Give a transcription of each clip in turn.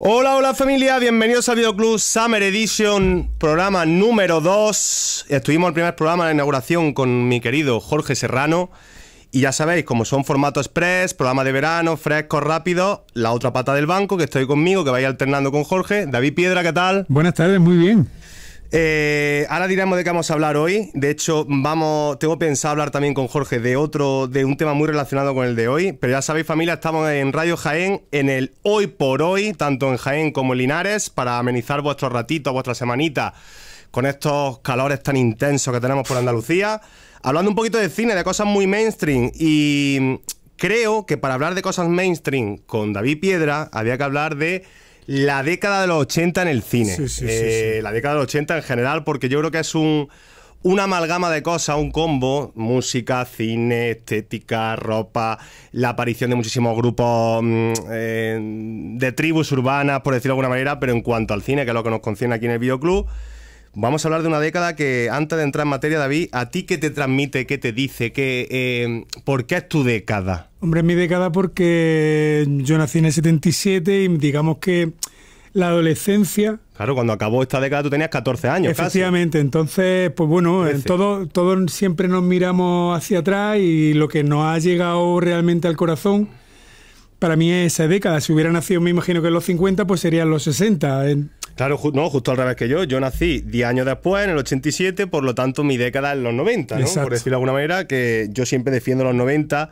Hola, hola familia, bienvenidos a Videoclub Summer Edition, programa número 2. Estuvimos el primer programa de inauguración con mi querido Jorge Serrano. Y ya sabéis, como son formato express, programa de verano, fresco, rápido, la otra pata del banco, que estoy conmigo, que vaya alternando con Jorge. David Piedra, ¿qué tal? Buenas tardes, muy bien. Eh, ahora diremos de qué vamos a hablar hoy. De hecho, vamos, tengo pensado hablar también con Jorge de otro, de un tema muy relacionado con el de hoy. Pero ya sabéis, familia, estamos en Radio Jaén, en el Hoy por Hoy, tanto en Jaén como en Linares, para amenizar vuestro ratito, vuestra semanita, con estos calores tan intensos que tenemos por Andalucía. Hablando un poquito de cine, de cosas muy mainstream. Y creo que para hablar de cosas mainstream con David Piedra, había que hablar de la década de los 80 en el cine. Eh, la década de los 80 en general, porque yo creo que es un, una amalgama de cosas, un combo, música, cine, estética, ropa, la aparición de muchísimos grupos mm, eh, de tribus urbanas, por decirlo de alguna manera, pero en cuanto al cine, que es lo que nos concierne aquí en el Videoclub, vamos a hablar de una década que, antes de entrar en materia, David, ¿a ti qué te transmite, qué te dice, qué, eh, por qué es tu década? Hombre, es mi década porque yo nací en el 77 y digamos que la adolescencia. Claro, cuando acabó esta década tú tenías 14 años. Efectivamente, entonces, pues bueno, todos todo siempre nos miramos hacia atrás y lo que nos ha llegado realmente al corazón, para mí es esa década. Si hubiera nacido, me imagino que en los 50, pues serían los 60. Claro, no, justo al revés que yo. Yo nací 10 años después, en el 87, por lo tanto mi década es los 90, ¿no? por decirlo de alguna manera, que yo siempre defiendo los 90.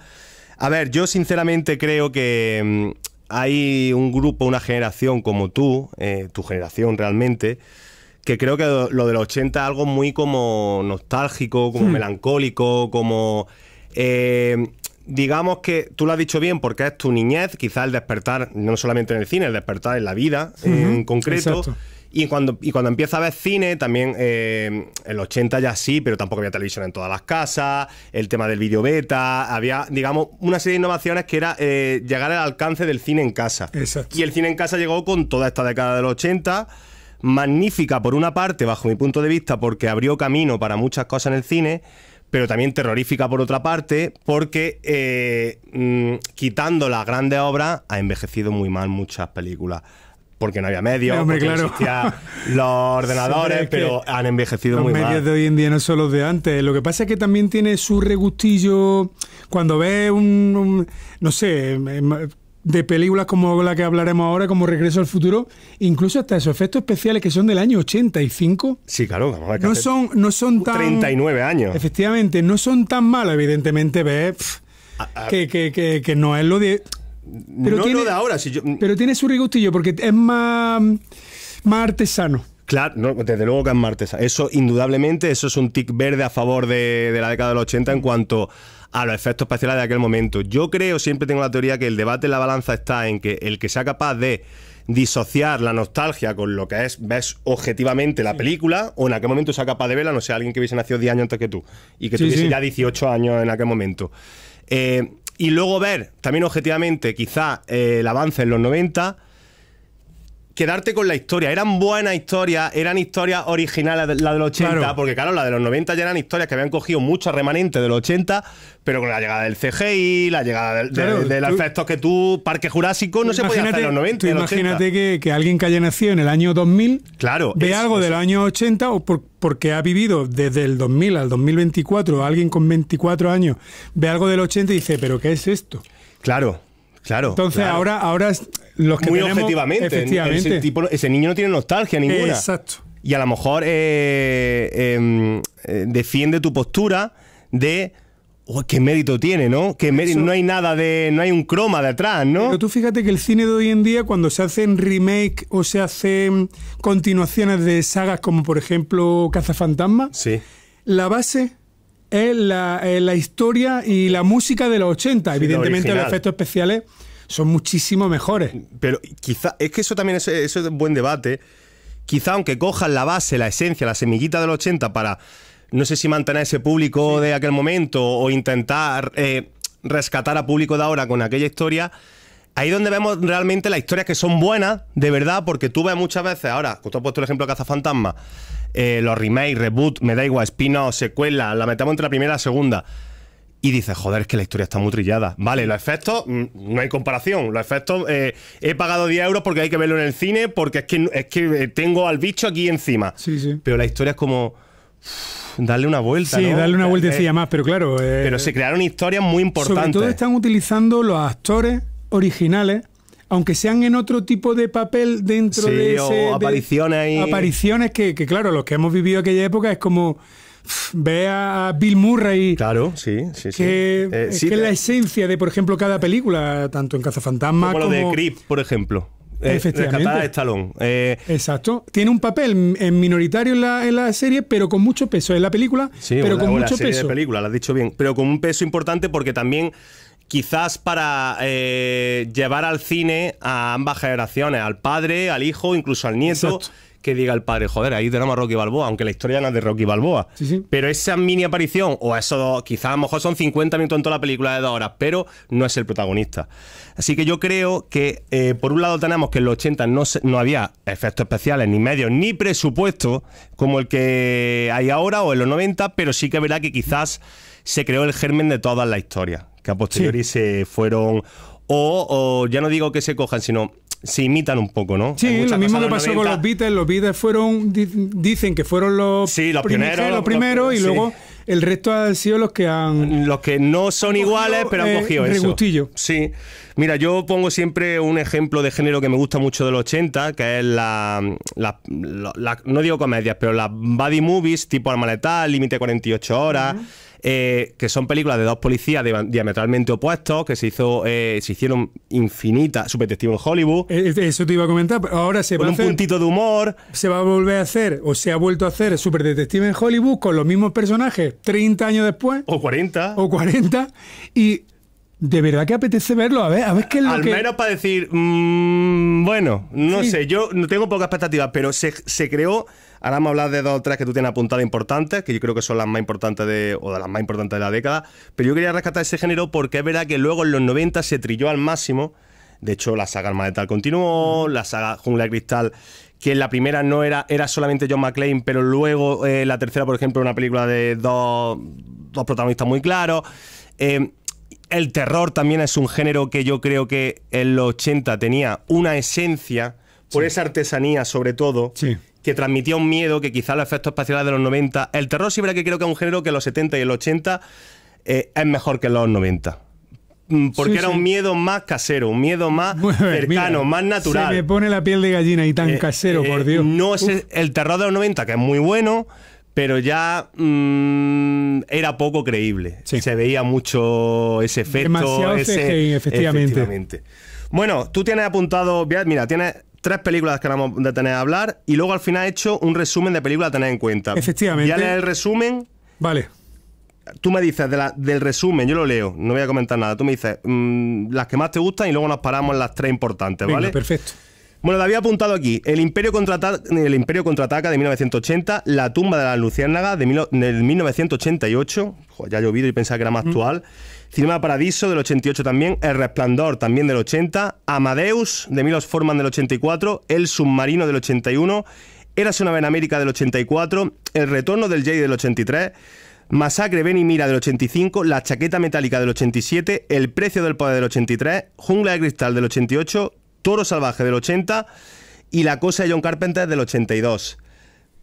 A ver, yo sinceramente creo que mm, hay un grupo, una generación como tú, eh, tu generación realmente, que creo que lo de los 80 es algo muy como nostálgico, como hmm. melancólico, como... Eh, digamos que tú lo has dicho bien porque es tu niñez, quizás el despertar, no solamente en el cine, el despertar en la vida en hmm. concreto. Y cuando, cuando empieza a ver cine, también en eh, el 80 ya sí, pero tampoco había televisión en todas las casas, el tema del video beta, había, digamos, una serie de innovaciones que era eh, llegar al alcance del cine en casa. Y el cine en casa llegó con toda esta década del 80 magnífica por una parte, bajo mi punto de vista, porque abrió camino para muchas cosas en el cine, pero también terrorífica por otra parte, porque eh, mm, quitando las grandes obras ha envejecido muy mal muchas películas porque no había medios, porque claro. existían los ordenadores, pero han envejecido muy mal. Los medios de hoy en día no son los de antes. Lo que pasa es que también tiene su regustillo cuando ve un, no sé, em, em, de películas como la que hablaremos ahora, como Regreso al Futuro, incluso hasta esos efectos especiales que son del año 85. Sí, claro, vamos a no son no son tan 39 años. Efectivamente, no son tan malos, evidentemente, ve que no es lo de pero no lo de ahora. Si yo, pero tiene su rigustillo porque es más, más artesano. Claro, desde luego que es más artesano Eso, indudablemente, eso es un tic verde a favor de, de, la década de los 80 en cuanto a los efectos especiales de aquel momento. Yo creo, siempre tengo la teoría que el debate en la balanza está en que el que sea capaz de disociar la nostalgia con lo que es ves objetivamente la película o en aquel momento sea capaz de verla, no sé, alguien que hubiese nacido 10 años antes que tú y que tuviese ya 18 años en aquel momento. Eh, y luego ver también objetivamente quizá eh, el avance en los 90 quedarte con la historia. Eran buenas historias, eran historias originales, la del 80, porque claro, la de los 90 ya eran historias que habían cogido muchos remanentes del 80, pero con la llegada del CGI, la llegada del, de, los efectos que tú, Parque Jurásico, no se podía hacer en los 90. imagínate que, alguien que haya nacido en el año 2000 claro, ve algo del año 80 o porque ha vivido desde el 2000 al 2024, alguien con 24 años ve algo del 80 y dice, pero ¿qué es esto? Claro, Claro. Entonces ahora, ahora muy objetivamente. Ese, niño no tiene nostalgia ninguna. Exacto. Y a lo mejor eh, em, eh, defiende tu postura de. qué mérito tiene, ¿no? Que no hay nada de. No hay un croma detrás, ¿no? Pero tú fíjate que el cine de hoy en día, cuando se hacen remake o se hacen continuaciones de sagas como, por ejemplo, Cazafantasma, sí. la base es la, historia y la música de los 80. Evidentemente, los efectos especiales son muchísimo mejores. Pero quizá, es que eso también es, eso es un buen debate. Quizá aunque cojan la base, la esencia, la semillita del 80 para, no sé si mantener ese público de aquel momento o intentar eh, rescatar a público de ahora con aquella historia, ahí donde vemos realmente las historias que son buenas, de verdad, porque tú ves muchas veces, ahora, tú has puesto el ejemplo de Cazafantasma, eh, los remakes, reboot, me da igual, spin secuela, la metemos entre la primera y la segunda y dices, joder, es que la historia está muy trillada. Vale, los efectos, mm, no hay comparación. Los efectos, eh, he pagado 10 euros porque hay que verlo en el cine, porque es que, es que eh, tengo al bicho aquí encima. Sí, sí. Pero la historia es como... Darle una vuelta. Sí, darle una eh, vueltecilla más, pero claro. pero se crearon historias muy importantes. Sobre todo están utilizando los actores originales aunque sean en otro tipo de papel dentro de ese, o apariciones apariciones que, claro los que hemos vivido aquella época es como ve a Bill Murray. Claro, sí, sí, sí. Que, eh, es la eh, esencia de, por ejemplo, cada película, tanto en Cazafantasma como. lo de Creep, por ejemplo. Eh, de eh, Exacto. Tiene un papel en minoritario en la, serie, pero con mucho peso. En la película, pero con mucho peso. película, lo has dicho bien. Pero con un peso importante porque también quizás para llevar al cine a ambas generaciones, al padre, al hijo, incluso al nieto que diga el padre, joder, ahí tenemos a Rocky Balboa, aunque la historia no es de Rocky Balboa. Pero esa mini aparición, o eso, quizás a lo mejor son 50 minutos en toda la película de dos horas, pero no es el protagonista. Así que yo creo que, eh, por un lado, tenemos que en los 80 no, no había efectos especiales, ni medios, ni presupuesto como el que hay ahora o en los 90, pero sí que es verdad que quizás se creó el germen de toda la historia, que a posteriori se fueron o, ya no digo que se cojan, sino se imitan un poco, ¿no? Sí, lo mismo que pasó con los Beatles. Los Beatles fueron, dicen que fueron los, sí, los primeros y luego el resto han sido los que han... Los que no son iguales, pero han eh, cogido eso. Sí. Mira, yo pongo siempre un ejemplo de género que me gusta mucho del 80, que es la, no digo comedias, pero las body movies, tipo Arma Límite 48 Horas... Eh, que son películas de dos policías diametralmente opuestos, que se hizo eh, se hicieron infinitas, detective en Hollywood. Eh, eso te iba a comentar, ahora se con un puntito de humor. Se va a volver a hacer, o se ha vuelto a hacer detective en Hollywood con los mismos personajes 30 años después. O 40. O 40. Y de verdad que apetece verlo, a ver, a ver qué es lo Al menos para decir, mm, bueno, no sé, yo no tengo pocas expectativas, pero se, creó, ahora vamos a hablar de dos o tres que tú tienes apuntadas importantes, que yo creo que son las más importantes de, o de las más importantes de la década, pero yo quería rescatar ese género porque es verdad que luego en los 90 se trilló al máximo, de hecho la saga Arma de Tal continuó, la saga Jungla de Cristal que la primera no era, era solamente John McClane, pero luego eh, la tercera, por ejemplo, una película de dos, dos protagonistas muy claros. Eh, el terror también es un género que yo creo que en los 80 tenía una esencia, por esa artesanía sobre todo, que transmitía un miedo que quizá los efectos espaciales de los 90... El terror sí que creo que es un género que en los 70 y en los 80 es mejor que en los 90 mm, porque era un miedo más casero, un miedo más cercano, más natural. Se me pone la piel de gallina y tan eh, casero, eh, por Dios. No es el terror de los 90, que es muy bueno, pero ya mm, era poco creíble. Se veía mucho ese efecto. Demasiado ese, eh, efectivamente. Bueno, tú tienes apuntado, mira, tienes tres películas que vamos a tener a hablar y luego al final he hecho un resumen de películas a tener en cuenta. Efectivamente. Ya lees el resumen. Vale. Tú me dices del resumen, yo lo leo, no voy a comentar nada. Tú me dices mm, las que más te gustan y luego nos paramos en las tres importantes, ¿vale? perfecto. Bueno, lo había apuntado aquí. El Imperio, el Contraataca de 1980, La tumba de la Luciérnaga de, 1988, ya ha llovido y pensaba que era más actual, Cinema Paradiso del 88 también, El Resplandor también del 80, Amadeus de Milos Forman del 84, El Submarino del 81, Era una vez América del 84, El Retorno del Jay, del 83, Masacre Ben y Mira del 85, La Chaqueta Metálica del 87, El Precio del Poder del 83, Jungla de Cristal del 88, Toro Salvaje del 80 y La Cosa de John Carpenter del 82.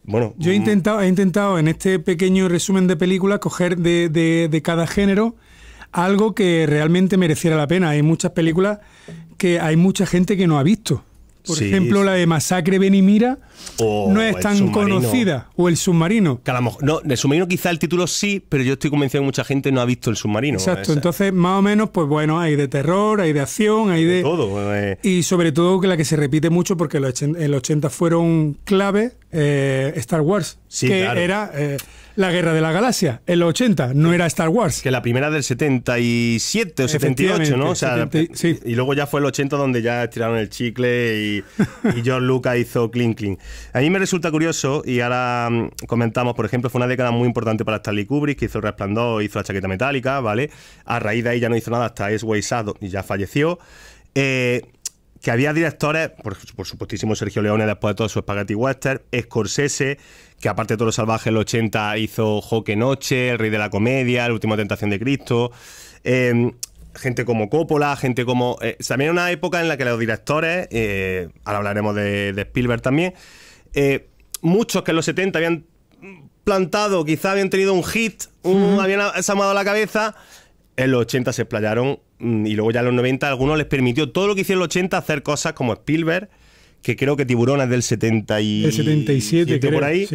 Bueno, yo he mm. intentado, he intentado en este pequeño resumen de películas coger de, de, de cada género algo que realmente mereciera la pena. Hay muchas películas que hay mucha gente que no ha visto. Por ejemplo, la de Masacre Benimira no es tan conocida. O el submarino. Que no, el submarino quizá el título sí, pero yo estoy convencido que mucha gente no ha visto el submarino. Exacto, entonces más o menos, pues bueno, hay de terror, hay de acción, hay de... todo. Eh. Y sobre todo que la que se repite mucho porque los en los 80 fueron clave eh, Star Wars, que era eh, la Guerra de la Galaxia, en 80, no era Star Wars. Que la primera del 77 o 78, ¿no? O sea, Y luego ya fue el 80 donde ya tiraron el chicle y, John George Lucas hizo clink clink A mí me resulta curioso, y ahora mm, comentamos, por ejemplo, fue una década muy importante para Stanley Kubrick, que hizo el Resplandor, hizo la chaqueta metálica, ¿vale? A raíz de ahí ya no hizo nada hasta Es weissado y ya falleció. Eh, que había directores, por, supuestísimo Sergio Leone después de todo su Spaghetti Western, Scorsese, que aparte de los salvajes, en el 80 hizo Joque Noche, El Rey de la Comedia, el Última Tentación de Cristo. Em, gente como Coppola, gente como. También eh, también una época en la que los directores, eh, ahora hablaremos de, Spielberg también, eh, muchos que en los 70 habían plantado, quizá habían tenido un hit, un, habían asomado la cabeza en los 80 se explayaron mm, y luego ya en los 90 algunos les permitió todo lo que hicieron en los 80 hacer cosas como Spielberg, que creo que Tiburón es del 70 y... El 77, creo, por ahí.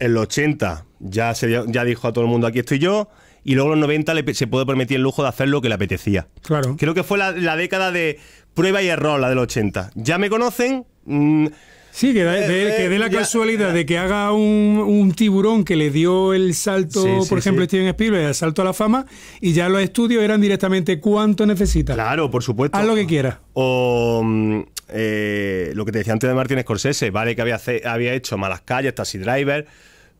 En los 80 ya, se, ya dijo a todo el mundo, aquí estoy yo. Y luego en los 90 se puede permitir el lujo de hacer lo que le apetecía. Claro. Creo que fue la, década de prueba y error, la del 80. Ya me conocen... Mm, Sí, que, eh, de, eh, la casualidad de que haga un, tiburón que le dio el salto, por ejemplo, Steven Spielberg, el salto a la fama, y ya los estudios eran directamente cuánto necesita. Claro, por supuesto. Haz lo que quieras. O mm, eh, lo que te decía antes de Martin Scorsese, vale que había, había hecho Malas Calles, Taxi Driver,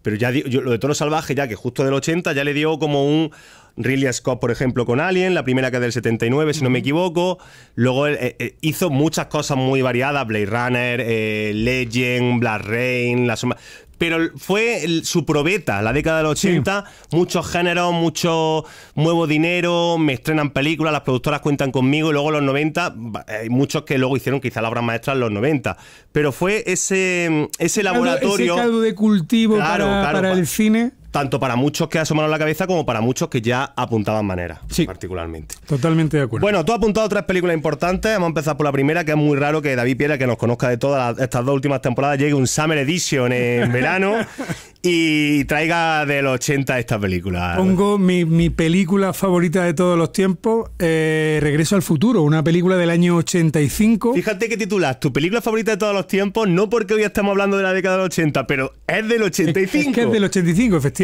pero ya lo de Toro Salvaje, ya que justo del 80, ya le dio como un Ridley Scott, por ejemplo, con Alien, la primera que es del 79, si no me equivoco. Luego eh, eh, hizo muchas cosas muy variadas, Blade Runner, eh, Legend, Black Rain, la sombra pero fue su probeta, la década del 80, muchos géneros, mucho nuevo dinero, me estrenan películas, las productoras cuentan conmigo, y luego los 90, hay muchos que luego hicieron quizá la obra maestra en los 90, pero fue ese, ese laboratorio... Ese caldo de cultivo para el cine tanto para muchos que asomaron la cabeza como para muchos que ya apuntaban manera, particularmente. Totalmente de acuerdo. Bueno, tú has apuntado tres películas importantes. Vamos a empezar por la primera, que es muy raro que David Piera, que nos conozca de todas estas dos últimas temporadas, llegue un Summer Edition en verano y traiga del 80 esta película. Pongo mi, película favorita de todos los tiempos, eh, Regreso al Futuro, una película del año 85. Fíjate que titulas, tu película favorita de todos los tiempos, no porque hoy estamos hablando de la década del 80, pero es del 85. Es, que es del 85, efectivamente.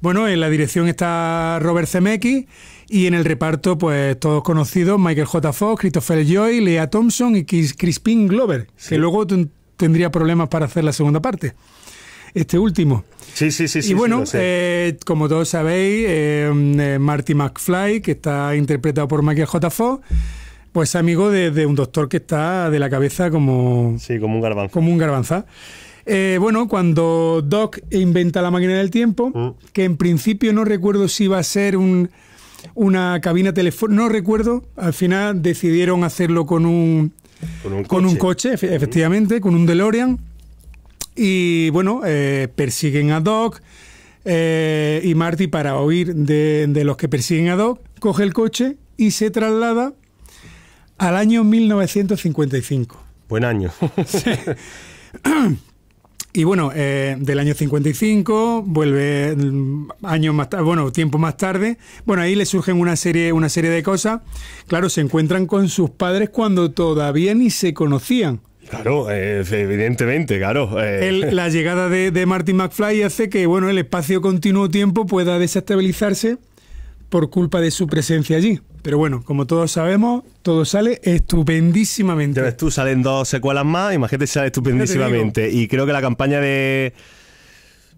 Bueno, en la dirección está Robert Zemeckis y en el reparto, pues todos conocidos, Michael J. Fox, Christopher Joy, Lea Thompson y Crispin Glover, que luego tendría problemas para hacer la segunda parte. Este último. Sí, sí, sí. Y bueno, eh, como todos sabéis, eh, eh, Marty McFly, que está interpretado por Michael J. Fox, pues amigo de, un doctor que está de la cabeza como... Sí, como un garbanzo. Como un garbanza. Eh, bueno, cuando Doc inventa la máquina del tiempo, mm. que en principio no recuerdo si iba a ser un, una cabina telefónica, no recuerdo, al final decidieron hacerlo con un, con un coche, mm. efectivamente, con un DeLorean. Y bueno, eh, persiguen a Doc. Eh, y Marty, para oír de, de, los que persiguen a Doc, coge el coche y se traslada al año 1955. Buen año. Y bueno, eh, del año 55, vuelve mm, años más tarde, bueno, tiempo más tarde. Bueno, ahí le surgen una serie, una serie de cosas. Claro, se encuentran con sus padres cuando todavía ni se conocían. Claro, eh, evidentemente, claro. Eh. la llegada de, de Martin McFly hace que bueno, el espacio continuo tiempo pueda desestabilizarse por culpa de su presencia allí. Pero bueno, como todos sabemos, todo sale estupendísimamente. Ya tú, salen dos secuelas más, imagínate sale estupendísimamente. Y creo que la campaña de...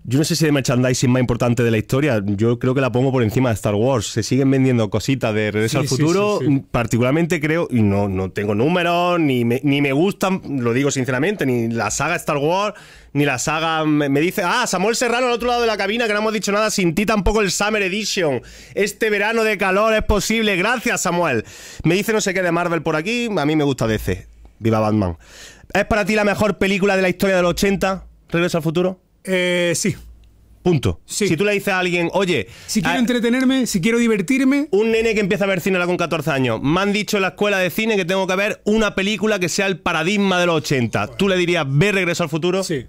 Yo no sé si de merchandising más importante de la historia. Yo creo que la pongo por encima de Star Wars. Se siguen vendiendo cositas de Regreso al Futuro. Particularmente creo, y no, no tengo números, ni ni me gustan, lo digo sinceramente, ni la saga Star Wars, ni la saga. Me, dice, ah, Samuel Serrano al otro lado de la cabina, que no hemos dicho nada, sin ti tampoco el Summer Edition. Este verano de calor es posible, gracias Samuel. Me dice no sé qué de Marvel por aquí, a mí me gusta DC. Viva Batman. ¿Es para ti la mejor película de la historia de los 80? ¿Regreso al futuro? Eh, sí. Punto. Si tú le dices a alguien, oye. Si quiero ah, entretenerme, si quiero divertirme. Un nene que empieza a ver cine con 14 años. Me han dicho en la escuela de cine que tengo que ver una película que sea el paradigma de los 80. ¿Tú le dirías, ve regreso al futuro? Sí.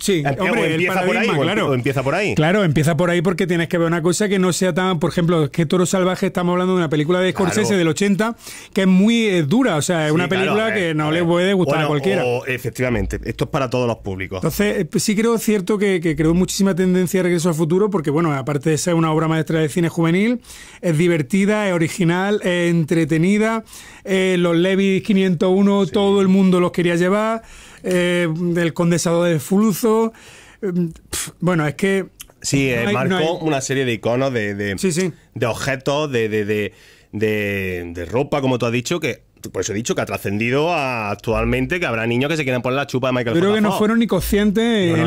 Sí, hombre, empieza por ahí, claro. empieza por ahí. Claro, empieza por ahí porque tienes que ver una cosa que no sea tan, por ejemplo, que Toro Salvaje estamos hablando de una película de Scorsese del 80 que es muy eh, dura, o sea, es una película que no le puede gustar a cualquiera. efectivamente, esto es para todos los públicos. Entonces, eh, pues sí creo cierto que, que creó muchísima tendencia a regreso al futuro porque, bueno, aparte de ser una obra maestra de cine juvenil, es divertida, es original, es entretenida, eh, los Levis 501 todo el mundo los quería llevar. Eh, del condensador de Fuluzo... Eh, bueno, es que... Sí, marcó una serie de iconos, de, de, objetos, de, de ropa, como tú has dicho, que por eso he dicho que ha trascendido a actualmente que habrá niños que se quieran poner la chupa de Michael Pero que no fueron ni conscientes.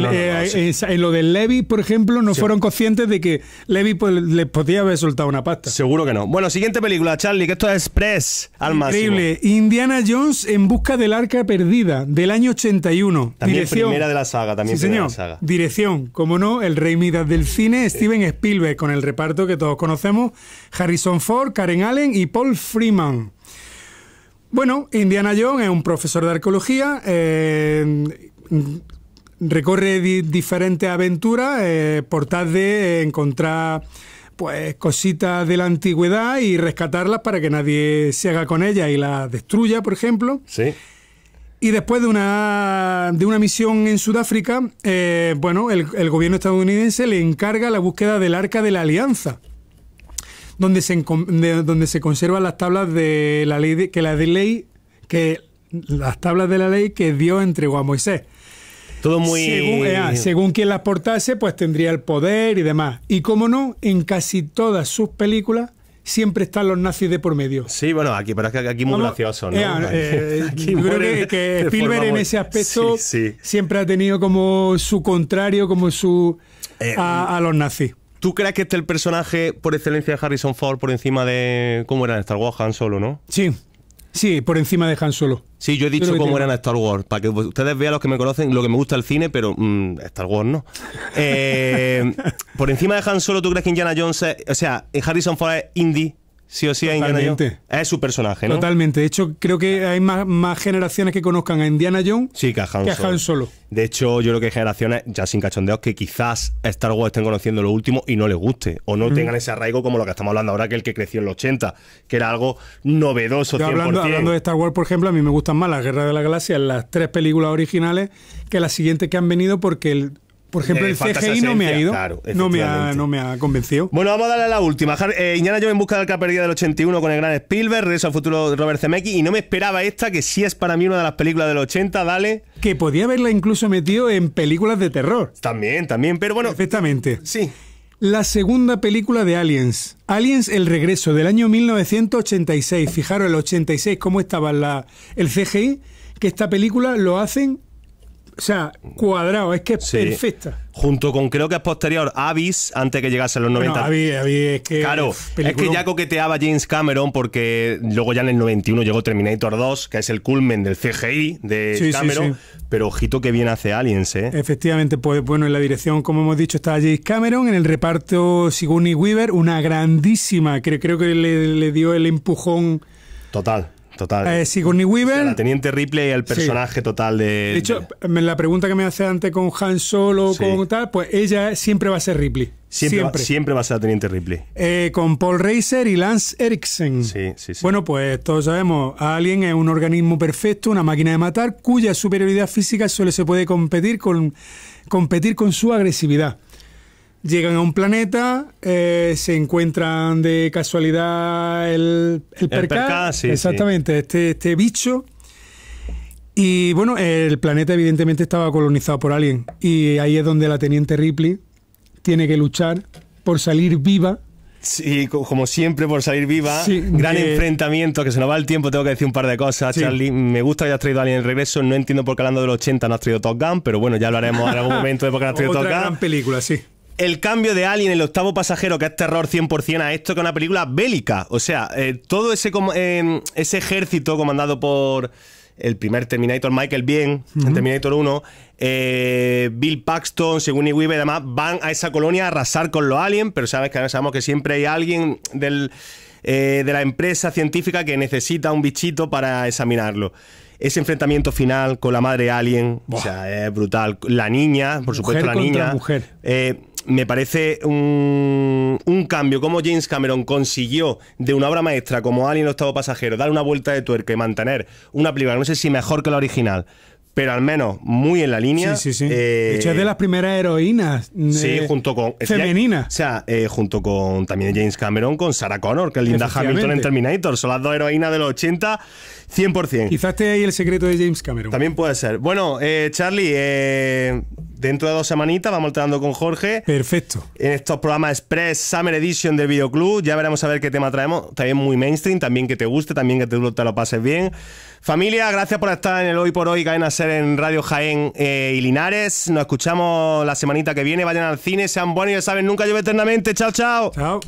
En lo del Levy, por ejemplo, no fueron conscientes de que Levy pues, les podía haber soltado una pasta. Seguro que no. Bueno, siguiente película, Charlie, que esto es Express al Increíble. Indiana Jones en busca del arca perdida, del año 81. También primera de la saga, también señor. De la saga. Dirección, como no, el rey Midas del cine, Steven Spielberg, con el reparto que todos conocemos, Harrison Ford, Karen Allen y Paul Freeman. Bueno, Indiana Jones es un profesor de arqueología. Eh, recorre diferentes aventuras eh, por tal de encontrar pues cositas de la antigüedad y rescatarlas para que nadie se haga con ellas y las destruya, por ejemplo. Sí. Y después de una, de una misión en Sudáfrica, eh, bueno, el, gobierno estadounidense le encarga la búsqueda del Arca de la Alianza donde se, donde se conservan las tablas de la ley que la de ley que las tablas de la ley que dio entregó a Moisés. Todo muy... Eh, ah, según, quien las portase, pues tendría el poder y demás. Y como no, en casi todas sus películas siempre están los nazis de por medio. Sí, bueno, aquí, parece que aquí muy gracioso, ¿no? Eh, ah, eh, creo que, Spielberg en ese aspecto siempre ha tenido como su contrario, como su... a los nazis. ¿Tú crees que este es el personaje por excelencia de Harrison Ford por encima de. ¿Cómo era? Star Wars, Han Solo, ¿no? Sí. Sí, por encima de Han Solo. Sí, yo he dicho cómo eran Star Wars, para que ustedes vean los que me conocen, lo que me gusta el cine, pero mm, Star Wars no. Eh, por encima de Han Solo, ¿tú crees que Indiana Jones, o sea, Harrison Ford es indie, sí o sí a Indiana Jones. Es su personaje, ¿no? Totalmente. De hecho, creo que hay más, generaciones que conozcan a Indiana Jones que, a Solo. De hecho, yo creo que hay generaciones, ya sin cachondeos, que quizás Star Wars estén conociendo lo último y no les guste. O no tengan ese arraigo como lo que estamos hablando ahora, que el que creció en los 80, que era algo novedoso. 100%. Hablando, hablando de Star Wars, por ejemplo, a mí me gustan más las Guerras de la Galaxia, las tres películas originales, que las siguientes que han venido, porque el por ejemplo, el CGI no me ha ido. no, me ha, convencido. Bueno, vamos a darle a la última. Eh, yo en busca del la perdida del 81 con el gran Spielberg, Regreso al futuro de Robert Zemeckis. Y no me esperaba esta, que sí es para mí una de las películas del 80. Dale. Que podía haberla incluso metido en películas de terror. También, también, pero bueno. Perfectamente. Sí. La segunda película de Aliens. Aliens, el regreso del año 1986. Fijaros, el 86, cómo estaba el CGI, que esta película lo hacen o sea, cuadrado, es que es perfecta. Junto con creo que es posterior Avis, antes que llegase a los 90. es que. Claro, es que ya coqueteaba James Cameron porque luego ya en el 91 llegó Terminator 2, que es el culmen del CGI de Cameron. pero ojito que viene hace Aliens, ¿eh? Efectivamente, pues bueno, en la dirección, como hemos dicho, está James Cameron. En el reparto, Sigourney Weaver, una grandísima, creo, creo que le dio el empujón. Total Total. Eh, Sigourney Weaver. la teniente Ripley, el personaje total de. De hecho, me la pregunta que me hace antes con Han Solo, Como tal, pues ella siempre va a ser Ripley. Siempre, siempre. Va, a ser la teniente Ripley. Eh, con Paul Reiser y Lance Erickson. Sí, sí, sí. Bueno, pues todos sabemos, Alien es un organismo perfecto, una máquina de matar, cuya superioridad física solo se puede competir con, competir con su agresividad llegan a un planeta, eh, se encuentran de casualidad el, el, exactamente, Este, este bicho. Y bueno, el planeta evidentemente estaba colonizado por alguien. Y ahí es donde la teniente Ripley tiene que luchar por salir viva Sí, como siempre, por salir viva. gran enfrentamiento, que se nos va el tiempo, tengo que decir un par de cosas. Charlie, me gusta que hayas traído a alguien en regreso. No entiendo por qué hablando del 80 no has traído Top Gun, pero bueno, ya lo haremos en algún momento de por qué no has traído Otra Top gran película, sí el cambio de Alien, el octavo pasajero, que es terror 100% a esto, que es una película bélica. O sea, eh, todo ese, eh, ese ejército comandado por el primer Terminator, Michael Bien, en Terminator 1, eh, Bill Paxton, según Weaver y demás, van a esa colonia a arrasar con los aliens, pero sabes que ahora sabemos que siempre hay alguien de la empresa científica que necesita un bichito para examinarlo. Ese enfrentamiento final con la madre alien, o sea, es brutal. La niña, por supuesto, la niña. Mujer me parece un, cambio, como James Cameron consiguió de una obra maestra como Alien octavo Estado Pasajero, dar una vuelta de tuerca y mantener una película, no sé si mejor que la original, pero al menos muy en la línea. Sí, sí, sí. de eh, hecho, es de las primeras heroínas. Eh, sí, junto con. Femenina. o sea, eh, junto con también James Cameron, con Sarah Connor, que es Linda Hamilton en Terminator. Son las dos heroínas de los 80, 100%. Quizás te ahí el secreto de James Cameron. También puede ser. Bueno, Charlie, Dentro de dos semanitas vamos alternando con Jorge. Perfecto. En estos programas Express, Summer Edition del Videoclub, ya veremos a ver qué tema traemos. También muy mainstream, también que te guste, también que te, lo pases bien. Familia, gracias por estar en el Hoy por Hoy, a Ser en Radio Jaén eh, y Linares. Nos escuchamos la semanita que viene. Vayan al cine, sean buenos y ya saben, nunca llueve eternamente. Chao, chao. Chao.